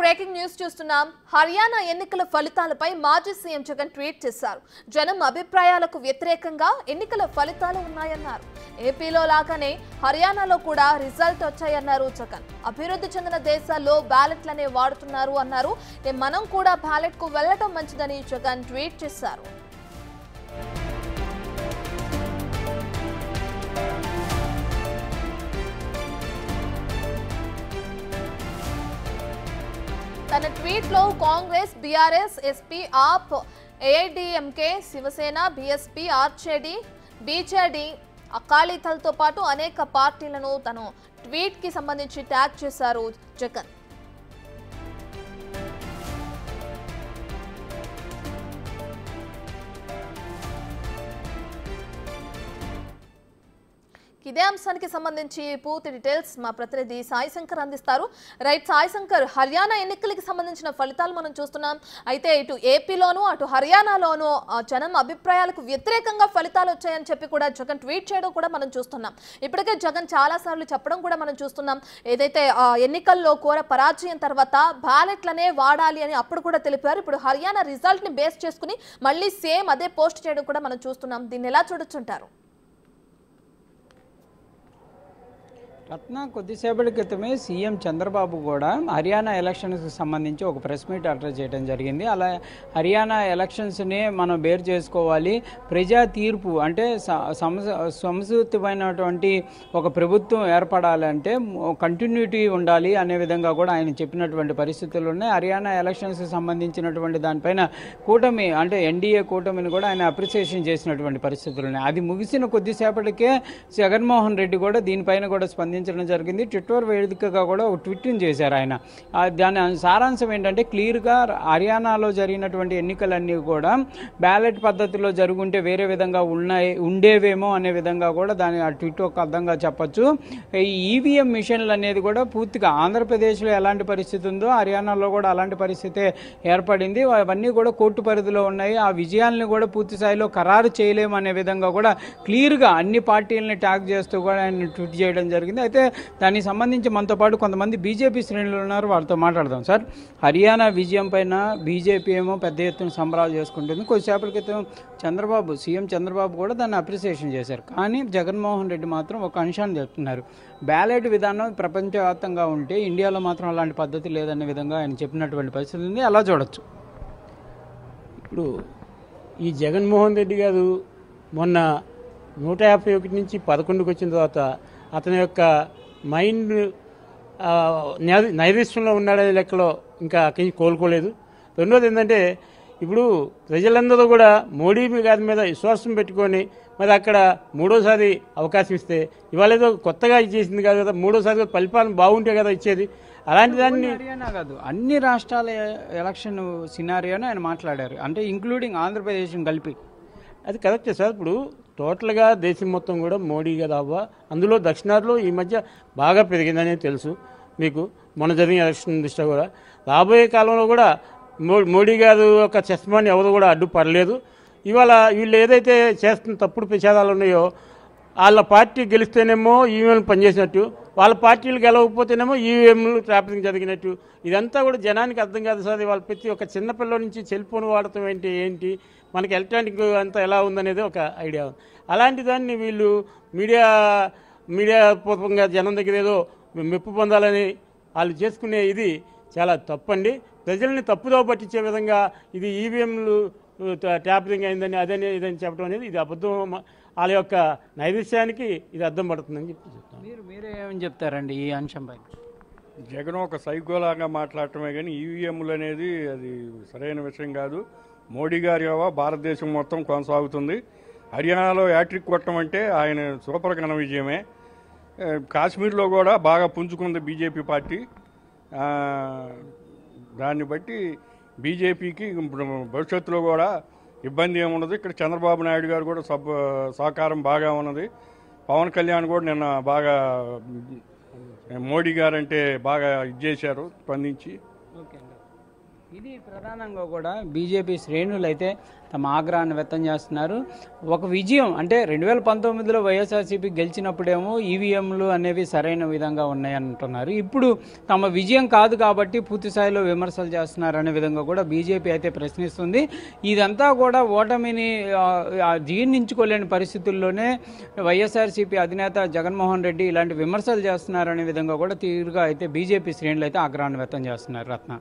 breaking news చూస్తున్నాం హర్యానా ఎన్నికల ఫలితాలపై మాజీ సీఎం జగన్ ట్వీట్ చేశారు జనం అభిప్రాయాలకు వ్యతిరేకంగా ఎన్నికల ఫలితాలు ఉన్నాయన్నారు ఏపీలో లాగానే హర్యానాలో కూడా రిజల్ట్ వచ్చాయన్నారు జగన్ అభివృద్ధి చెందిన దేశాల్లో బ్యాలెట్లనే వాడుతున్నారు అన్నారు మనం కూడా బ్యాలెట్కు వెళ్లడం మంచిదని జగన్ ట్వీట్ చేశారు తన ట్వీట్లో Congress BRS SP AAP AIADMK Shiv Sena BSP RJD BJD అకాలీదల్తో పాటు అనేక పార్టీలను తను ట్వీట్కి సంబంధించి ట్యాగ్ చేశారు జగన్ ఇదే అంశానికి సంబంధించి పూర్తి డీటెయిల్స్ మా ప్రతినిధి సాయి శంకర్ అందిస్తారు రైట్ సాయి శంకర్ హర్యానా ఎన్నికలకి సంబంధించిన ఫలితాలు మనం చూస్తున్నాం అయితే ఇటు ఏపీలోనూ అటు హర్యానాలోనూ జనం అభిప్రాయాలకు వ్యతిరేకంగా ఫలితాలు వచ్చాయని చెప్పి కూడా జగన్ ట్వీట్ చేయడం కూడా మనం చూస్తున్నాం ఇప్పటికే జగన్ చాలాసార్లు చెప్పడం కూడా మనం చూస్తున్నాం ఏదైతే ఎన్నికల్లో కూర పరాజయం తర్వాత బ్యాలెట్లనే వాడాలి అని అప్పుడు కూడా తెలిపారు ఇప్పుడు హర్యానా రిజల్ట్ని బేస్ చేసుకుని మళ్ళీ సేమ్ అదే పోస్ట్ చేయడం కూడా మనం చూస్తున్నాం దీన్ని ఎలా చూడొచ్చుంటారు రత్న కొద్దిసేపటి క్రితమే సీఎం చంద్రబాబు కూడా హర్యానా ఎలక్షన్స్కి సంబంధించి ఒక ప్రెస్ మీట్ అడ్రస్ చేయడం జరిగింది అలా హర్యానా ఎలక్షన్స్ని మనం బేర్ చేసుకోవాలి ప్రజా తీర్పు అంటే సంస్కృతమైనటువంటి ఒక ప్రభుత్వం ఏర్పడాలంటే కంటిన్యూటీ ఉండాలి అనే విధంగా కూడా ఆయన చెప్పినటువంటి పరిస్థితులు ఉన్నాయి హర్యానా ఎలక్షన్స్కి సంబంధించినటువంటి దానిపైన కూటమి అంటే ఎన్డీఏ కూటమిని కూడా ఆయన అప్రిసియేషన్ చేసినటువంటి పరిస్థితులు ఉన్నాయి అది ముగిసిన కొద్దిసేపటికే జగన్మోహన్ రెడ్డి కూడా దీనిపైన కూడా స్పందించారు స్పందించడం జరిగింది ట్విట్టర్ వేదికగా కూడా ఒక ట్విట్ని చేశారు ఆయన దాని సారాంశం ఏంటంటే క్లియర్గా హర్యానాలో జరిగినటువంటి ఎన్నికలన్నీ కూడా బ్యాలెట్ పద్ధతిలో జరుగుంటే వేరే విధంగా ఉన్నాయి ఉండేవేమో అనే విధంగా కూడా దాని ఆ ట్విట్ ఒక అర్థంగా చెప్పచ్చు ఈ ఈవీఎం మిషన్లు అనేది కూడా పూర్తిగా ఆంధ్రప్రదేశ్లో ఎలాంటి పరిస్థితి ఉందో హర్యానాలో కూడా అలాంటి పరిస్థితే ఏర్పడింది అవన్నీ కూడా కోర్టు పరిధిలో ఉన్నాయి ఆ విజయాలను కూడా పూర్తి స్థాయిలో ఖరారు చేయలేము అనే విధంగా కూడా క్లియర్గా అన్ని పార్టీలని ట్యాగ్ చేస్తూ కూడా ఆయన ట్వీట్ చేయడం జరిగింది అయితే దానికి సంబంధించి మనతో పాటు కొంతమంది బీజేపీ శ్రేణులు ఉన్నారు వాళ్ళతో మాట్లాడదాం సార్ హర్యానా విజయం పైన బీజేపీ ఏమో పెద్ద ఎత్తున సంబరాలు చేసుకుంటుంది కొద్దిసేపటి క్రితం చంద్రబాబు సీఎం చంద్రబాబు కూడా దాన్ని అప్రిసియేషన్ చేశారు కానీ జగన్మోహన్ రెడ్డి మాత్రం ఒక అంశాన్ని చెప్తున్నారు బ్యాలెట్ విధానం ప్రపంచవ్యాప్తంగా ఉంటే ఇండియాలో మాత్రం అలాంటి పద్ధతి లేదనే విధంగా ఆయన చెప్పినటువంటి పరిస్థితుంది అలా చూడొచ్చు ఇప్పుడు ఈ జగన్మోహన్ రెడ్డి గారు మొన్న నూట యాభై ఒకటి నుంచి పదకొండుకి వచ్చిన తర్వాత అతని యొక్క మైండ్ నైరుష్యంలో ఉన్నాడనే లెక్కలో ఇంకా అక్కడికి కోలుకోలేదు రెండోది ఏంటంటే ఇప్పుడు ప్రజలందరూ కూడా మోడీ గారి మీద విశ్వాసం పెట్టుకొని మరి అక్కడ మూడోసారి అవకాశం ఇస్తే ఇవాళ ఏదో కొత్తగా ఇచ్చేసింది కాదు కదా మూడోసారి పరిపాలన బాగుంటే కదా ఇచ్చేది అలాంటి దాన్ని కాదు అన్ని రాష్ట్రాల ఎలక్షన్ సినారియోనే ఆయన మాట్లాడారు అంటే ఇంక్లూడింగ్ ఆంధ్రప్రదేశ్ కలిపి అది కరెక్టే సార్ ఇప్పుడు టోటల్గా దేశం మొత్తం కూడా మోడీ కదా అవ్వ అందులో దక్షిణాదిలో ఈ మధ్య బాగా పెరిగిందనే తెలుసు మీకు మొన్న జరిగిన ఎలక్షన్ దృష్ట్యా కూడా రాబోయే కాలంలో కూడా మోడీ గారు యొక్క చస్మాని ఎవరు కూడా అడ్డుపడలేదు ఇవాళ వీళ్ళు ఏదైతే చేస్తున్న తప్పుడు ప్రచారాలు ఉన్నాయో వాళ్ళ పార్టీ గెలిస్తేనేమో ఈవీఎంలు పనిచేసినట్టు వాళ్ళ పార్టీలు గెలవకపోతేనేమో ఈవీఎంలు ట్రాఫింగ్ జరిగినట్టు ఇదంతా కూడా జనానికి అర్థం కాదు సార్ వాళ్ళు ప్రతి ఒక్క చిన్నపిల్ల నుంచి సెల్ ఫోన్ వాడటం ఏంటి ఏంటి మనకి ఎలక్ట్రానిక్ అంతా ఎలా ఉందనేది ఒక ఐడియా ఉంది అలాంటి దాన్ని వీళ్ళు మీడియా మీడియా పూర్వకంగా జనం దగ్గర ఏదో మెప్పు పొందాలని వాళ్ళు చేసుకునే ఇది చాలా తప్పండి ప్రజల్ని తప్పుదో పట్టించే విధంగా ఇది ఈవీఎంలు ట్యాపరింగ్ అయిందని అదని ఇదని చెప్పడం అనేది ఇది అబద్ధం వాళ్ళ యొక్క నైవేశ్యానికి ఇది అర్థం పడుతుందని చెప్పి చెప్తాను మీరు మీరే ఏమని చెప్తారండి ఈ అంశంపై జగన్ ఒక సైకోలాగా మాట్లాడటమే కానీ ఈవీఎంలు అనేది అది సరైన విషయం కాదు మోడీ గారి భారతదేశం మొత్తం కొనసాగుతుంది హర్యానాలో యాట్రిక్ కొట్టడం అంటే ఆయన సూపర్ ఘన విజయమే కాశ్మీర్లో కూడా బాగా పుంజుకుంది బీజేపీ పార్టీ దాన్ని బట్టి బీజేపీకి భవిష్యత్తులో కూడా ఇబ్బంది ఏమున్నది ఇక్కడ చంద్రబాబు నాయుడు గారు కూడా సబ్ సహకారం బాగా ఉన్నది పవన్ కళ్యాణ్ కూడా నిన్న బాగా మోడీ గారంటే బాగా ఇది చేశారు స్పందించి ఓకే ఇది ప్రధానంగా కూడా బీజేపీ శ్రేణులు అయితే తమ ఆగ్రహాన్ని వ్యక్తం చేస్తున్నారు ఒక విజయం అంటే రెండు వేల పంతొమ్మిదిలో వైఎస్ఆర్సీపీ గెలిచినప్పుడేమో ఈవీఎంలు అనేవి సరైన విధంగా ఉన్నాయంటున్నారు ఇప్పుడు తమ విజయం కాదు కాబట్టి పూర్తి స్థాయిలో విమర్శలు చేస్తున్నారనే విధంగా కూడా బీజేపీ అయితే ప్రశ్నిస్తుంది ఇదంతా కూడా ఓటమిని జీర్ణించుకోలేని పరిస్థితుల్లోనే వైఎస్ఆర్సీపీ అధినేత జగన్మోహన్ రెడ్డి ఇలాంటి విమర్శలు చేస్తున్నారనే విధంగా కూడా తీరుగా అయితే బీజేపీ శ్రేణులు అయితే ఆగ్రహాన్ని వ్యక్తం చేస్తున్నారు రత్న